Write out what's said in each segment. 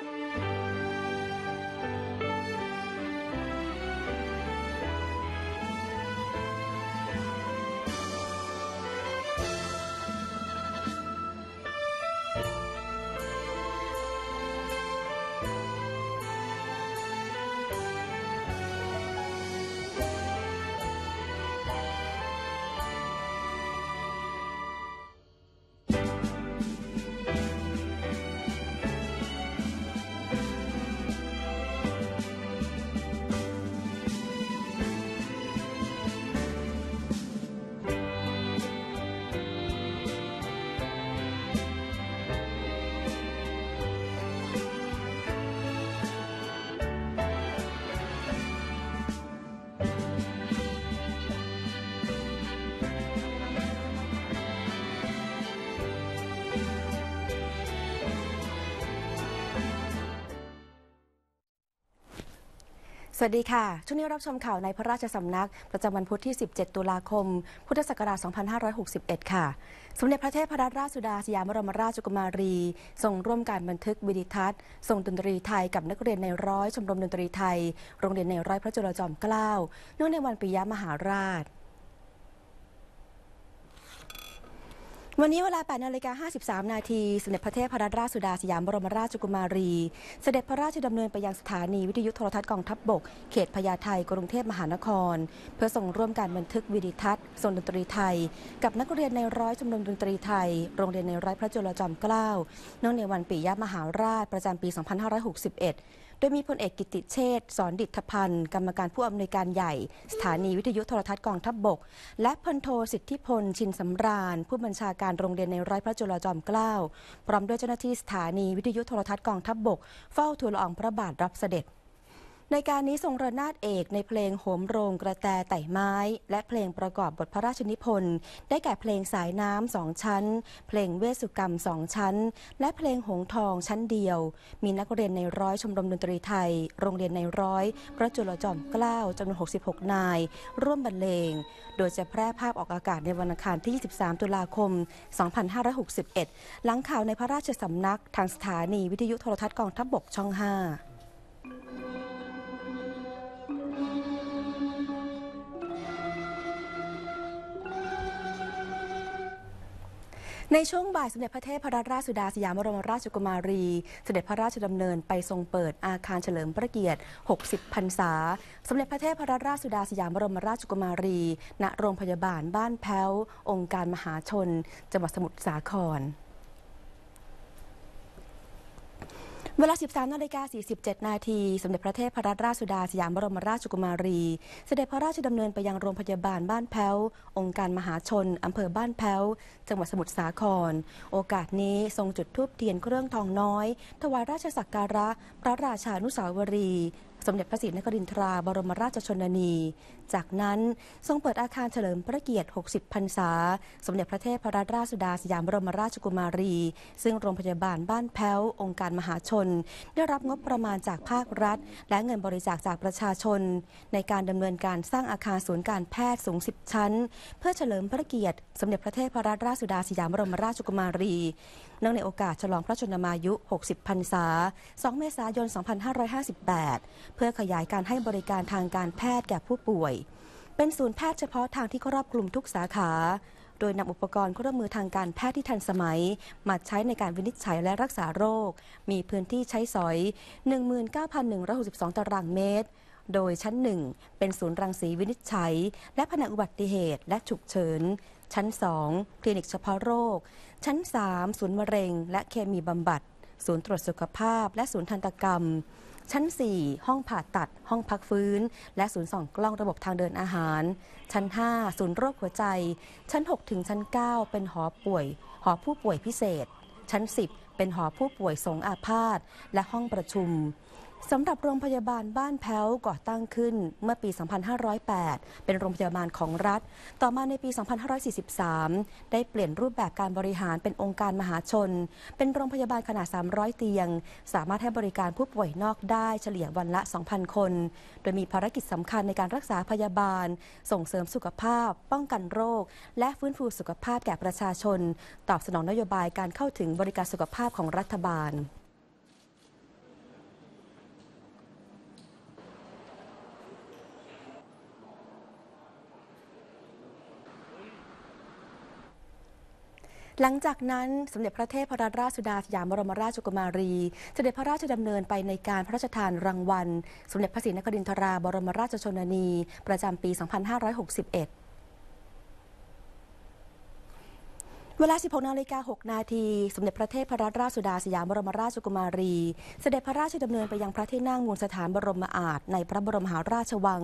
Thank you. สวัสดีค่ะช่วงนี้รับชมข่าวในพระราชสำนัก ประจำวันพุธที่ 17 ตุลาคม พุทธศักราช 2561 ค่ะ สมเด็จพระเทพรัตนราชสุดาสยามบรมราชกุมารีทรงร่วมการบันทึกวิดิทัศน์ทรงดนตรีไทยกับนักเรียนในร้อยชมรมดนตรีไทย โรงเรียนในร้อยพระจุลจอมเกล้าเนื่องในวันปิยมหาราชวันนี้เวลา 8นาฬิกา53 นาทีสมเด็จพระเทพรัตนราชสุดาสยามบรมราชกุมารี เสด็จพระราชดำเนินไปยังสถานีวิทยุโทรทัศน์กองทัพบบก เขตพญาไท กรุงเทพมหานคร เพื่อส่งร่วมการบันทึกวิดิทัศน์โซนดนตรีไทย กับนักเรียนในร้อยชมรมดนตรีไทย โรงเรียนในร้อยพระจุลจอมเกล้า เนื่องในวันปิยมหาราช ประจำปี 2561โดยมีพลเอกกิติเชษสอนดิตพันธ์กรรมการผู้อำนวยการใหญ่ สถานีวิทยุโทรทัศน์กองทัพบบก และพลโทสิทธิพลชินสำราญผู้บัญชาการโรงเรียนในร้อยพระจุลจอมเกล้า พร้อมด้วยเจ้าหน้าที่สถานี วิทยุโทรทัศน์กองทัพบบกเฝ้าทูลลอองพระบาทรับเสด็จในการนี้ทรงระนาดเอกในเพลงโหมโรงกระแตไต่ไม้และเพลงประกอบบทพระราชนิพนธ์ ได้แก่เพลงสายน้ำสองชั้น เพลงเวสุกรรมสองชั้น และเพลงหงทองชั้นเดียว มีนักเรียนในร้อยชมรมดนตรีไทย โรงเรียนในร้อยพระจุลจอมเกล้าจำนวน66นาย ร่วมบรรเลงโดยจะแพร่ภาพออกอากาศในวันอังคารที่ 23ตุลาคม2561หลังข่าวในพระราชสำนักทางสถานีวิทยุโทรทัศน์กองทัพบบกช่อง 5ในช่วงบ่ายสมเด็จพระเทพรัตนราชสุดาสยามบรมราชกุมารีสมเด็จพระราชดำเนินไปทรงเปิดอาคารเฉลิมพระเกียรติ 60 พรรษา สมเด็จพระเทพรัตนราชสุดาสยามบรมราชกุมารี ณโรงพยาบาลบ้านแพ้ว องค์การมหาชนจังหวัดสมุทรสาครเวลา 13นาฬิกา47 นาทีสมเด็จพระเทพรัตนราชสุดาสยามบรมราชกุมารีสเสด็จพระราชดำเนินไปยังโรงพยาบาลบ้านแพ้ว องค์การมหาชนอำเภอบ้านแพ้ว จังหวัดสมุทรสาคร โอกาสนี้ทรงจุดทูปเทียนเครื่องทองน้อยถวายราชสักการะ พระราชานุสาวรีสมเด็จพระศรีนครินทราบรมราชชนนี จากนั้นทรงเปิดอาคารเฉลิมพระเกียรติ 60 พรรษา สมเด็จพระเทพรัตนราชสุดาสยามบรมราชกุมารี ซึ่งโรงพยาบาลบ้านแพ้ว องค์การมหาชน ได้รับงบประมาณจากภาครัฐ และเงินบริจาคจากประชาชน ในการดำเนินการสร้างอาคารศูนย์การแพทย์สูง 10 ชั้น เพื่อเฉลิมพระเกียรติ สมเด็จพระเทพรัตนราชสุดาสยามบรมราชกุมารีเนื่องในโอกาสฉลองพระชนมายุ 60 พรรษา 2 เมษายน 2558 เพื่อขยายการให้บริการทางการแพทย์แก่ผู้ป่วย เป็นศูนย์แพทย์เฉพาะทางที่ครอบคลุมทุกสาขา โดยนำอุปกรณ์เครื่องมือทางการแพทย์ที่ทันสมัย มาใช้ในการวินิจฉัยและรักษาโรค มีพื้นที่ใช้สอย 19,162ตารางเมตร โดยชั้นหนึ่งเป็นศูนย์รังสีวินิจฉัย และแผนกอุบัติเหตุและฉุกเฉินชั้น2คลินิกเฉพาะโรค ชั้น3ศูนย์มะเร็งและเคมีบำบัด ศูนย์ตรวจสุขภาพ และศูนย์ทันตกรรม ชั้น4ห้องผ่าตัด ห้องพักฟื้น และศูนย์ส่องกล้องระบบทางเดินอาหาร ชั้น5ศูนย์โรคหัวใจ ชั้น6ถึงชั้น9 เป็นหอป่วย หอผู้ป่วยพิเศษ ชั้น10เป็นหอผู้ป่วยสงอาพาธและห้องประชุมสำหรับโรงพยาบาลบ้านแพ้วก่อตั้งขึ้นเมื่อปี 2508 เป็นโรงพยาบาลของรัฐ ต่อมาในปี 2543 ได้เปลี่ยนรูปแบบการบริหารเป็นองค์การมหาชน เป็นโรงพยาบาลขนาด 300 เตียง สามารถให้บริการผู้ป่วยนอกได้เฉลี่ยวันละ 2,000 คน โดยมีภารกิจสำคัญในการรักษาพยาบาล ส่งเสริมสุขภาพ ป้องกันโรค และฟื้นฟูสุขภาพแก่ประชาชน ตอบสนองนโยบายการเข้าถึงบริการสุขภาพของรัฐบาลหลังจากนั้น สมเด็จพระเทพรัตนราชสุดาสยามบรมราชกุมารี เสด็จพระราชดำเนินไปในการพระราชทานรางวัล สมเด็จพระศรีนครินทรา บรมราชชนนี ประจำปี 2561เวลา 16นาฬิกา6นาทีสมเด็จพระเทพรัตนราชสุดาสยามบรมราชกุมารี เสด็จพระราชดำเนินไปยังพระที่นั่งมูลสถานบรมอาจในพระบรมหาราชวัง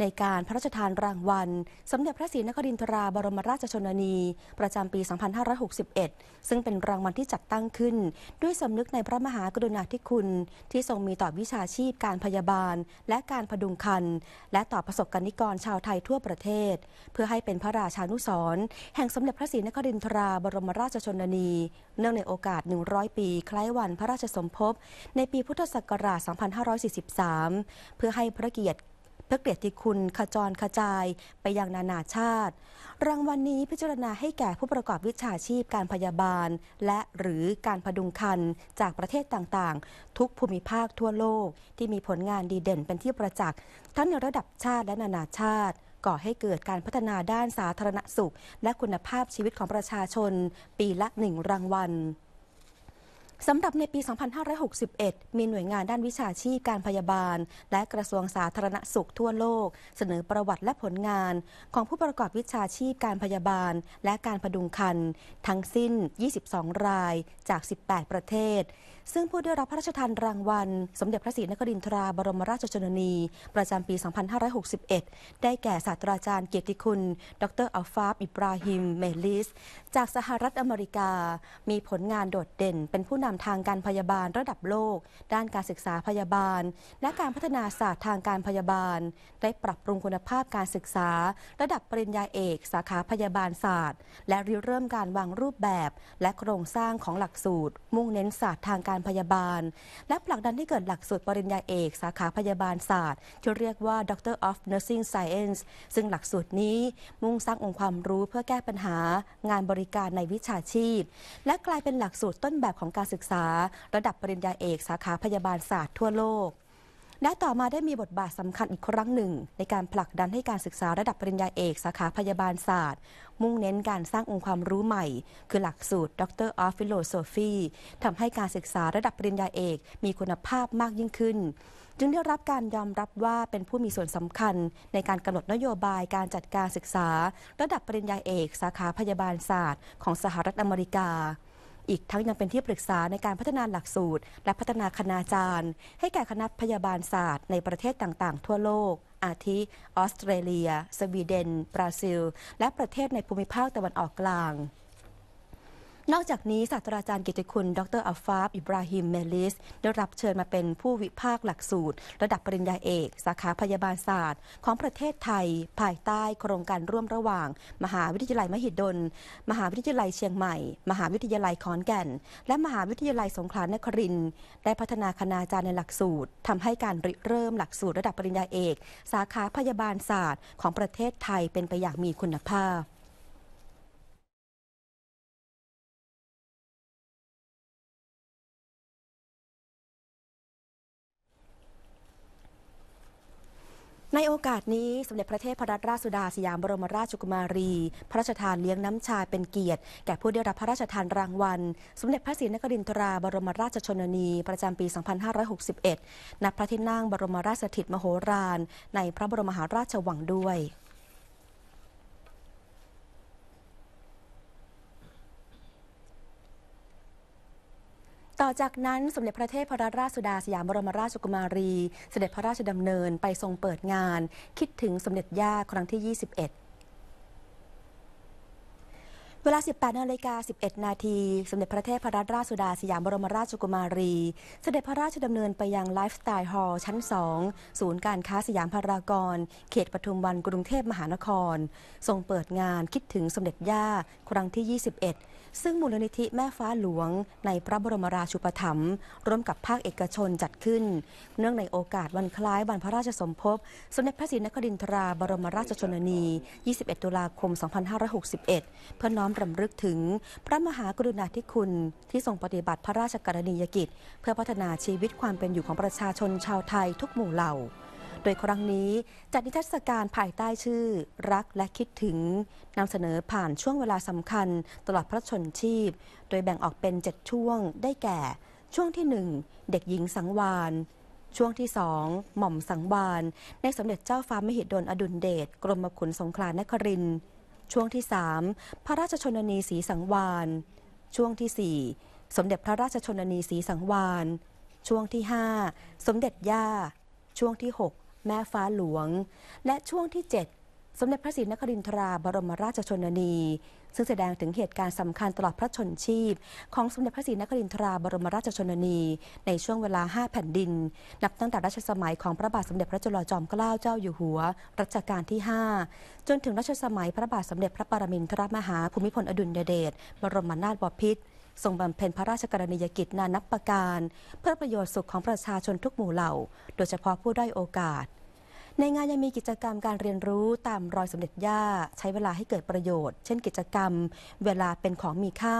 ในการพระราชทานรางวัลสมเด็จพระศรีนครินทราบรมราชชนนีประจำปี 2561 ซึ่งเป็นรางวัลที่จัดตั้งขึ้น ด้วยสำนึกในพระมหากรุณาธิคุณ ที่ทรงมีต่อวิชาชีพการพยาบาล และการพดุงคันและต่อประสบกรณิกรชาวไทยทั่วประเทศ เพื่อให้เป็นพระราชานุสรแห่งสมเด็จพระศรีนครินทราาบรมราชชนนี เนื่องในโอกาส 100 ปี คล้ายวันพระราชสมภพ ในปีพุทธศักราช 2543 เพื่อให้พระเกียรติพระเกียรติคุณ ขจร ขจาย ไปยังนานาชาติ รางวัลนนี้พิจารณาให้แก่ผู้ประกอบวิชาชีพการพยาบาล และหรือการพดุงคันจากประเทศต่างๆ ทุกภูมิภาคทั่วโลกที่มีผลงานดีเด่นเป็นที่ประจักษ์ ทั้งในระดับชาติและนานาชาติก่อให้เกิดการพัฒนาด้านสาธารณสุข และคุณภาพชีวิตของประชาชน ปีละหนึ่งรางวัลสำหรับในปี 2561 มีหน่วยงานด้านวิชาชีพการพยาบาล และกระทรวงสาธารณสุขทั่วโลก เสนอประวัติและผลงาน ของผู้ประกอบวิชาชีพการพยาบาลและการพดุงคันทั้งสิ้น 22 รายจาก 18 ประเทศ ซึ่งผู้ได้รับพระราชทานรางวัล สมเด็จพระศรีนครินทราบรมราชชนนี ประจำปี 2561 ได้แก่ศาสตราจารย์เกียรติคุณ ดรอัลฟาบอิบราฮิมเมลิส จากสหรัฐอเมริกา มีผลงานโดดเด่นเป็นผู้นำมทางการพยาบาลระดับโลก ด้านการศึกษาพยาบาล และการพัฒนาศาสตร์ทางการพยาบาล ได้ปรับปรุงคุณภาพการศึกษา ระดับปริญญาเอกสาขาพยาบาลศาสตร์ และริเริ่มการวางรูปแบบ และโครงสร้างของหลักสูตร มุ่งเน้นศาสตร์ทางการพยาบาล และผลักดันให้เกิดหลักสูตรปริญญาเอกสาขาพยาบาลศาสตร์ ที่เรียกว่า Doctor of Nursing Science ซึ่งหลักสูตรนี้มุ่งสร้างองค์ความรู้เพื่อแก้ปัญหางานบริการในวิชาชีพ และกลายเป็นหลักสูตรต้นแบบของการศึกกษาระดับปริญญาเอกสาขาพยาบาลศาสตร์ทั่วโลก และต่อมาได้มีบทบาทสำคัญอีกครั้งหนึ่ง ในการผลักดันให้การศึกษาระดับปริญญาเอกสาขาพยาบาลศาสตร์ มุ่งเน้นการสร้างองค์ความรู้ใหม่ คือหลักสูตรดร c t o r of Philosophy ทำให้การศึกษาระดับปริญญาเอกมีคุณภาพมากยิ่งขึ้น จึงได้รับการยอมรับว่าเป็นผู้มีส่วนสำคัญในการกำหนดนโยบายการจัดการศึกษา ระดับปริญญาเอกสาขาพยาบาลศาสตร์ของสหรัฐอเมริกาอีกทั้งยังเป็นที่ปรึกษาในการพัฒนาหลักสูตรและพัฒนาคณาจารย์ ให้แก่คณะพยาบาลศาสตร์ในประเทศต่างๆทั่วโลก อาทิ ออสเตรเลีย สวีเดน บราซิล และประเทศในภูมิภาคตะวันออกกลางนอกจากนี้ศาสตราจารย์กิติคุณ ดรอัฟฟาบอิบราฮิมเมลิส ได้รับเชิญมาเป็นผู้วิพากษ์หลักสูตร ระดับปริญญาเอก สาขาพยาบาลศาสตร์ ของประเทศไทยภายใต้โครงการร่วมระหว่าง มหาวิทยาลัยมหิดล มหาวิทยาลัยเชียงใหม่ มหาวิทยาลัยขอนแก่น และมหาวิทยาลัยสงขลานครินทร์ ได้พัฒนาคณาจารย์ในหลักสูตร ทำให้การริเริ่มหลักสูตร ระดับปริญญาเอก สาขาพยาบาลศาสตร์ ของประเทศไทยเป็นไปอย่างมีคุณภาพในโอกาสนี้สมเด็จพระเทพรัตนราชสุดาสยามบรมราชกุมารี พระราชทานเลี้ยงน้ำชาเป็นเกียรติ แก่ผู้ได้รับพระราชทานรางวัล สมเด็จพระศรีนครินทรา บรมราชชนนี ประจำปี 2561 ณ พระที่นั่งบรมราชสถิตมโหฬารในพระบรมมหาราชวังด้วยต่อจากนั้นสมเด็จพระเทพรัตนราชสุดาสยามบรมราชกุมารี เสด็จพระราชดำเนินไปทรงเปิดงาน คิดถึงสมเด็จย่าครั้งที่ 21 เวลา 18นาฬิกา 11 นาทีสมเด็จพระเทพรัตนราชสุดาสยามบรมราชกุมารี เสด็จพระราชดำเนินไปยังไลฟ์สไตล์ฮอลล์ชั้น 2 ศูนย์การค้าสยามพารากอน เขตปทุมวันกรุงเทพมหานคร ทรงเปิดงานคิดถึงสมเด็จย่าครั้งที่ 21ซึ่งมูลนิธิแม่ฟ้าหลวงในพระบรมราชูปถัมภ์ร่วมกับภาคเอกชนจัดขึ้น เนื่องในโอกาสวันคล้ายวันพระราชสมภพสมเด็จพระศรีนครินทราบรมราชชนนี 21 ตุลาคม 2561 เพื่อน้อมรำลึกถึงพระมหากรุณาธิคุณที่ทรงปฏิบัติพระราชกรณียกิจ เพื่อพัฒนาชีวิตความเป็นอยู่ของประชาชนชาวไทยทุกหมู่เหล่าโดยครั้งนี้จัดนิทรรศการภายใต้ชื่อ รักและคิดถึงนำเสนอผ่านช่วงเวลาสำคัญตลอดพระชนชีพ โดยแบ่งออกเป็น 7 ช่วง ได้แก่ ช่วงที่ 1 เด็กหญิงสังวาน ช่วงที่สองหม่อมสังวานในสมเด็จเจ้าฟ้ามหิดลอดุลเดช กรมขุนสงครานครินช่วงที่สามพระราชชนนีสีสังวานช่วงที่สี่สมเด็จพระราชชนนีสีสังวานช่วงที่ห้าสมเด็จย่าช่วงที่หกแม่ฟ้าหลวง และช่วงที่ 7 สมเด็จพระศรีนครินทราบรมราชชนนี ซึ่งแสดงถึงเหตุการณ์สำคัญตลอดพระชนชีพ ของสมเด็จพระศรีนครินทราบรมราชชนนีในช่วงเวลา5แผ่นดิน นับตั้งแต่รัชสมัยของพระบาทสมเด็จพระจุลจอมเกล้าเจ้าอยู่หัว รัชกาลที่ 5 จนถึงรัชสมัยพระบาทสมเด็จพระปรมินทรมหาภูมิพลอดุลยเดชบรมนาถบพิตรทรงบำเพ็ญพระราชกรณียกิจนานับประการ เพื่อประโยชน์สุขของประชาชนทุกหมู่เหล่า โดยเฉพาะผู้ด้อยโอกาส ในงานยังมีกิจกรรมการเรียนรู้ตามรอยสมเด็จย่าใช้เวลาให้เกิดประโยชน์ เช่นกิจกรรม เวลาเป็นของมีค่า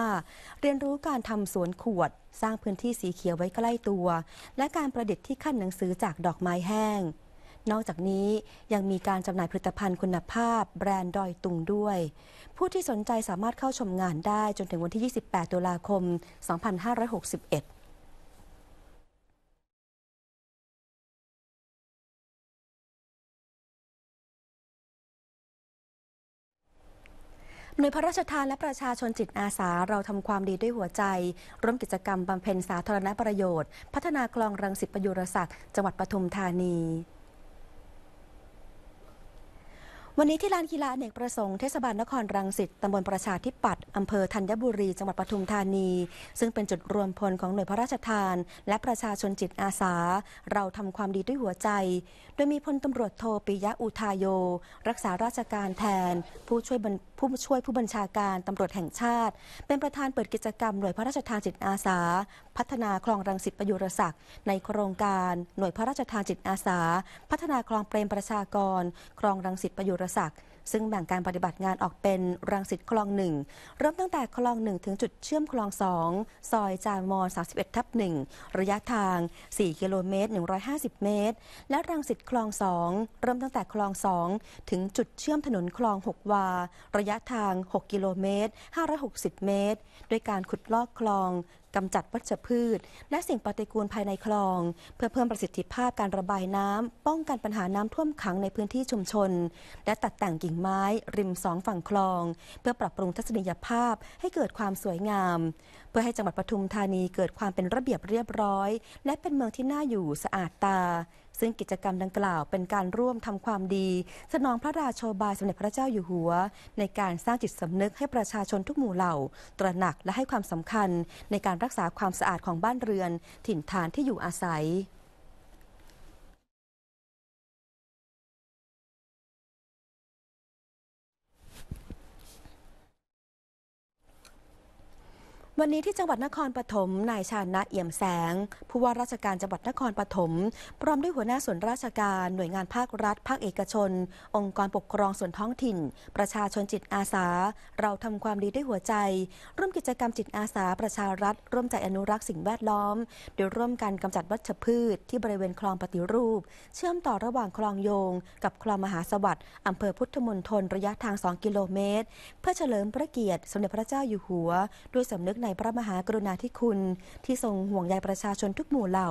เรียนรู้การทำสวนขวด สร้างพื้นที่สีเขียวไว้ใกล้ตัว และการประดิษฐ์ที่ขั้นหนังสือจากดอกไม้แห้งนอกจากนี้ยังมีการจำหน่ายผลิตภัณฑ์คุณภาพแบรนด์ดอยตุงด้วย ผู้ที่สนใจสามารถเข้าชมงานได้จนถึงวันที่ 28ตุลาคม 2561 หน่วยพระราชทานและประชาชนจิตอาสาเราทำความดีด้วยหัวใจ ร่วมกิจกรรมบำเพ็ญสาธารณประโยชน์ พัฒนาคลองรังสิตประยุรศักดิ์จังหวัดปทุมธานีวันนี้ที่ลานกีฬาเอกประสงค์เทศบาลนครรังสิต ตำบลประชาธิปัตย์อำเภอธัญบุรี จังหวัดปทุมธานี ซึ่งเป็นจุดรวมพลของหน่วยพระราชทานและประชาชนจิตอาสา เราทำความดีด้วยหัวใจ โดยมีพลตำรวจโทปิยะอุทายโย รักษาราชการแทน ผู้ช่วยบผู้ช่วยผู้บัญชาการตำรวจแห่งชาติ เป็นประธานเปิดกิจกรรมหน่วยพระราชทานจิตอาสา พัฒนาคลองรังสิตประยุรศักดิ์ในโครงการหน่วยพระราชทานจิตอาสา พัฒนาคลองเปรมประชากรคลองรังสิตประยุรศักดิ์ซึ่งแบ่งการปฏิบัติงานออกเป็นรังสิตคลองหนึ่งเริ่มตั้งแต่คลองหนึ่งถึงจุดเชื่อมคลองสองซอยจามอน31ทับหนึ่งระยะทาง4กิโลเมตร150เมตรและรังสิตคลองสองเริ่มตั้งแต่คลองสองถึงจุดเชื่อมถนนคลอง6 วา ระยะทาง 6 กิโลเมตร 560 เมตร ด้วยการขุดลอกคลองกำจัดวัชพืช และสิ่งปฏิกูลภายในคลอง เพื่อเพิ่มประสิทธิภาพการระบายน้ำป้องกันปัญหาน้ำท่วมขังในพื้นที่ชุมชน และตัดแต่งกิ่งไม้ริมสองฝั่งคลอง เพื่อปรับปรุงทัศนียภาพให้เกิดความสวยงาม เพื่อให้จังหวัดปทุมธานีเกิดความเป็นระเบียบเรียบร้อย และเป็นเมืองที่น่าอยู่สะอาดตาซึ่งกิจกรรมดังกล่าวเป็นการร่วมทำความดี สนองพระราชโชบายสมเด็จพระเจ้าอยู่หัว ในการสร้างจิตสำนึกให้ประชาชนทุกหมู่เหล่า ตระหนักและให้ความสำคัญในการรักษาความสะอาดของบ้านเรือน ถิ่นฐานที่อยู่อาศัยวันนี้ที่จังหวัดนครปฐม นายชานะเอี่ยมแสง ผู้ว่าราชการจังหวัดนครปฐมพร้อมด้วยหัวหน้าส่วนราชการหน่วยงานภาครัฐ ภาคเอกชน องค์กรปกครองส่วนท้องถิ่น ประชาชนจิตอาสา เราทำความดีด้วยหัวใจ ร่วมกิจกรรมจิตอาสา ประชารัฐ ร่วมใจอนุรักษ์สิ่งแวดล้อม โดยร่วมกันกำจัดวัชพืช ที่บริเวณคลองปฏิรูป เชื่อมต่อระหว่างคลองโยง กับคลองมหาสวัสดิ์อำเภอพุทธมณฑลระยะทาง2กิโลเมตรเพื่อเฉลิมพระเกียรติ สมเด็จพระเจ้าอยู่หัว ด้วยสำนึกในพระมหากรุณาธิคุณที่ทรงห่วงใยประชาชนทุกหมู่เหล่า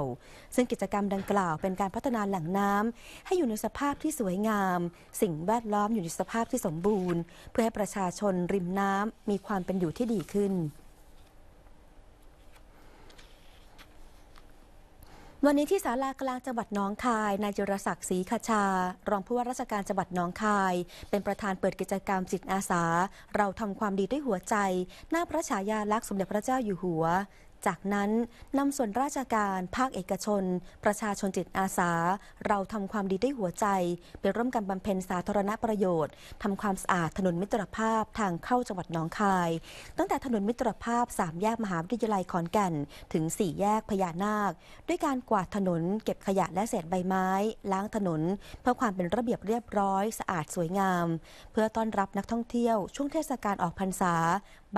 ซึ่งกิจกรรมดังกล่าวเป็นการพัฒนาแหล่งน้ำ ให้อยู่ในสภาพที่สวยงาม สิ่งแวดล้อมอยู่ในสภาพที่สมบูรณ์ เพื่อให้ประชาชนริมน้ำมีความเป็นอยู่ที่ดีขึ้นวันนี้ที่ศาลากลางจังหวัดน้องคาย นายจุรศักดิ์ศรีขชา รองผู้ว่าราชการจังหวัดน้องคายเป็นประธานเปิดกิจกรรมจิตอาสา เราทำความดีด้วยหัวใจหน้าพระฉายาลักษณ์สมเด็จพระเจ้าอยู่หัวจากนั้นนำส่วนราชการ ภาคเอกชน ประชาชนจิตอาสา เราทำความดีด้วยหัวใจไปร่วมกันบำเพ็ญสาธารณประโยชน์ทำความสะอาดถนนมิตรภาพทางเข้าจังหวัดหนองคาย ตั้งแต่ถนนมิตรภาพ 3 แยก มหาวิทยาลัยขอนแก่นถึง 4 แยกพญานาค ด้วยการกวาดถนนเก็บขยะและเศษใบไม้ ล้างถนน เพื่อความเป็นระเบียบเรียบร้อยสะอาดสวยงาม เพื่อต้อนรับนักท่องเที่ยว ช่วงเทศกาลออกพรรษา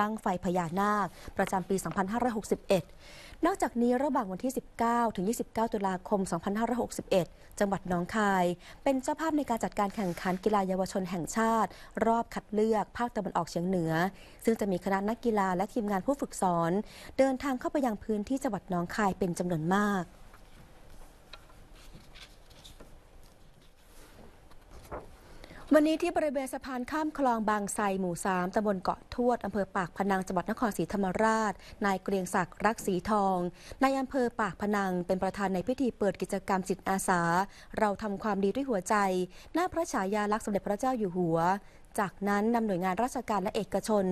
บังไฟพญานาค ประจำปี 2561 21นอกจากนี้ระหว่างวันที่ 19 ถึง 29 ตุลาคม 2561 จังหวัดน้องคาย เป็นเจ้าภาพในการจัดการแข่งขันกีฬาเยาวชนแห่งชาติ รอบคัดเลือกภาคตะวันออกเฉียงเหนือ ซึ่งจะมีคณะนักกีฬาและทีมงานผู้ฝึกสอน เดินทางเข้าไปยังพื้นที่จังหวัดน้องคายเป็นจำนวนมากวันนี้ที่บริเวณสะพานข้ามคลองบางไทรหมู่สามตำบลเกาะทวดอำเภอปากพนังจังหวัดนครศรีธรรมราช นายเกรียงศักดิ์รักสีทองนายอำเภอปากพนังเป็นประธานในพิธีเปิดกิจกรรมจิตอาสา เราทำความดีด้วยหัวใจหน้าพระฉายาลักษณ์สมเด็จพระเจ้าอยู่หัว จากนั้นนำหน่วยงานราชการและเอกชน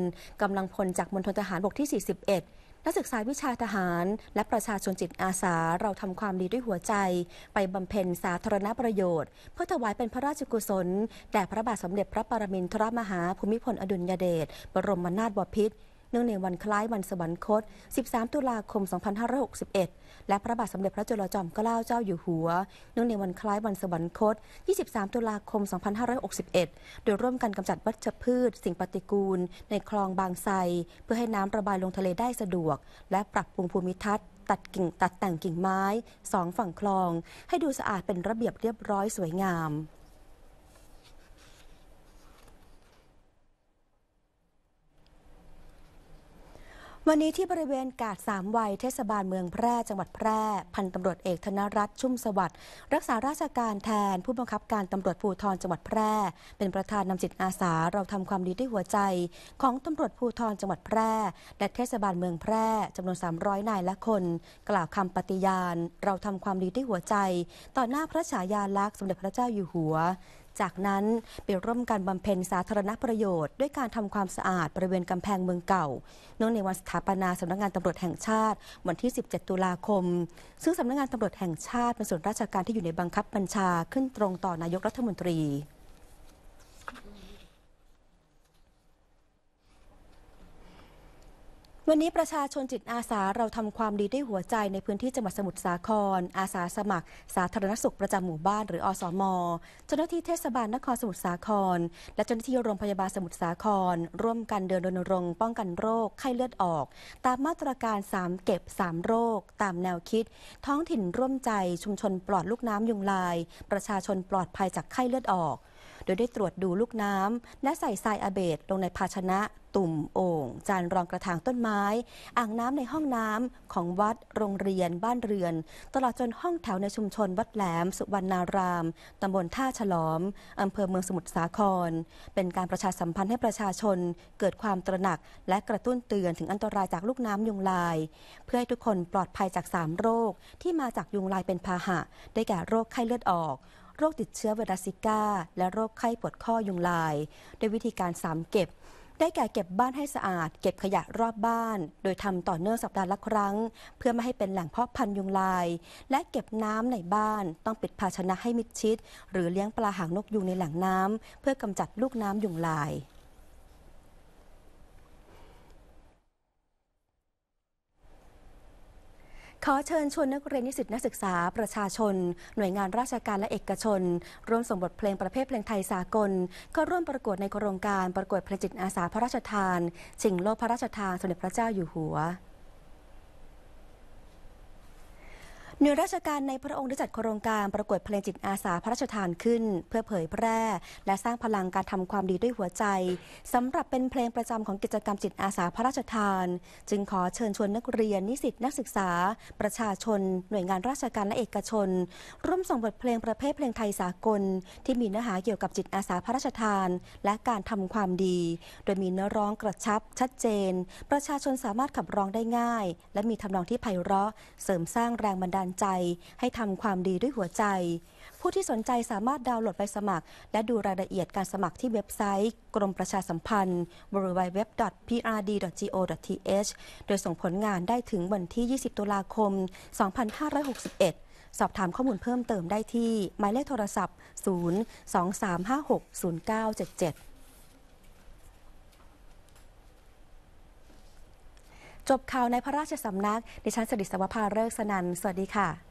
กำลังพลจากมณฑลทหารบกที่ 41นักศึกษาวิชาทหารและประชาชนจิตอาสาเราทำความดีด้วยหัวใจไปบำเพ็ญสาธารณประโยชน์เพื่อถวายเป็นพระราชกุศลแด่พระบาทสมเด็จพระปรมินทรมหาภูมิพลอดุลยเดชบรมนาถบพิตรเนื่องในวันคล้ายวันสวรรคต 13 ตุลาคม 2561 และ พระบาทสมเด็จพระจุลจอมเกล้าเจ้า อยู่ หัว เนื่องใน วัน คล้ายวันสวรรคต 23 ตุลาคม 2561 โดยร่วมกันกำจัดวัชพืช สิ่งปฏิกูล ใน คลองบางไทรเพื่อให้น้ำระบายลงทะเลได้สะดวก และปรับ ปรุงภูมิทัศน์ ตัดกิ่งตัดแต่งกิ่งไม้สองฝั่งคลองให้ดูสะอาดเป็นระเบียบเรียบร้อยสวยงามวันนี้ที่บริเวณกาดสามวัยเทศบาลเมืองแพร่จังหวัดแพร่ พันตำรวจเอกธนรัตน์ชุ่มสวัสดิ์รักษาราชการแทนผู้บังคับการตำรวจภูธรจังหวัดแพร่ เป็นประธานนำจิตอาสาเราทำความดีด้วยหัวใจ ของตำรวจภูธรจังหวัดแพร่ และเทศบาลเมืองแพร่จำนวน300นายและคน กล่าวคำปฏิญาณเราทำความดีด้วยหัวใจ ต่อหน้าพระฉายาลักษณ์สมเด็จพระเจ้าอยู่หัวจากนั้นไปร่วมกันบำเพ็ญสาธารณประโยชน์ ด้วยการทำความสะอาดบริเวณกำแพงเมืองเก่าเนื่องในวันสถาปนาสำนักงานตำรวจแห่งชาติ วันที่ 17 ตุลาคม ซึ่งสำนักงานตำรวจแห่งชาติ เป็นส่วนราชการที่อยู่ในบังคับบัญชาขึ้นตรงต่อนายกรัฐมนตรีวันนี้ประชาชนจิตอาสาเราทำความดีด้วยหัวใจในพื้นที่จังหวัดสมุทรสาคร อาสาสมัครสาธารณสุขประจำหมู่บ้านหรืออสมเจ้าหน้าที่เทศบาลนครสมุทรสาคร และเจ้าหน้าที่โรงพยาบาลสมุทรสาคร ร่วมกันเดินรณรงค์ป้องกันโรคไข้เลือดออก ตามมาตรการ3เก็บ3โรค ตามแนวคิด ท้องถิ่นร่วมใจชุมชนปลอดลูกน้ำยุงลาย ประชาชนปลอดภัยจากไข้เลือดออกดยได้ตรวจดูลูกน้ำและใส่ทรายอาเบตลงในภาชนะ ตุ่มโอ่งจานรองกระถางต้นไม้ อ่างน้ำในห้องน้ำของวัดโรงเรียนบ้านเรือน ตลอดจนห้องแถวในชุมชนวัดแหลม สุวรรณารามตาบลท่าฉลอมอำเภอเมืองสมุทรสาคร เป็นการประชาสัมพันธ์ให้ประชาชนเกิดความตระหนักและกระตุ้นเตือนถึงอันตรายจากลูกน้ำยุงลาย เพื่อให้ทุกคนปลอดภัยจาก3โรคที่มาจากยุงลายเป็นพาหะได้แก่โรคไข้เลือดออกโรคติดเชื้อไวรัสซิก้า และโรคไข้ปวดข้อยุงลายด้วยวิธีการสามเก็บ ได้แก่เก็บบ้านให้สะอาด เก็บขยะรอบบ้าน โดยทำต่อเนื่องสัปดาห์ละครั้ง เพื่อไม่ให้เป็นแหล่งเพาะพันยุงลาย และเก็บน้ำในบ้านต้องปิดภาชนะให้มิดชิด หรือเลี้ยงปลาหางนกยุงในแหล่งน้ำเพื่อกำจัดลูกน้ำยุงลายขอเชิญชวนนักเรียนนิสิตนักศึกษาประชาชน หน่วยงานราชการและเอกชน ร่วมส่งบทเพลงประเภทเพลงไทยสากลเข้าร่วมประกวดในโครงการประกวดเพลงจิตอาสาพระราชทาน ชิงโลกพระราชทานสมเด็จพระเจ้าอยู่หัวหน่วยราชการในพระองค์ได้จัดโครงการประกวดเพลงจิตอาสาพระราชทานขึ้น เพื่อเผยแพร่และสร้างพลังการทำความดีด้วยหัวใจ สำหรับเป็นเพลงประจำของกิจกรรมจิตอาสาพระราชทาน จึงขอเชิญชวนนักเรียน นิสิตนักศึกษา ประชาชนหน่วยงานราชการและเอกชน ร่วมส่งบทเพลงประเภทเพลงไทยสากล ที่มีเนื้อหาเกี่ยวกับจิตอาสาพระราชทานและการทำความดี โดยมีเนื้อร้องกระชับ ชัดเจน ประชาชนสามารถขับร้องได้ง่าย และมีทำนองที่ไพเราะ เสริมสร้างแรงบันดาลใจให้ทำความดีด้วยหัวใจ ผู้ที่สนใจสามารถดาวน์โหลดไปสมัคร และดูรายละเอียดการสมัครที่เว็บไซต์ กรมประชาสัมพันธ์ www.prd.go.th โดยส่งผลงานได้ถึงวันที่ 20ตุลาคม 2561 สอบถามข้อมูลเพิ่มเติมได้ที่หมายเลขโทรศัพท์ 023560977จบข่าวในพระราชสำนักดิฉันสดิสวภาเริกสนัน สวัสดีค่ะ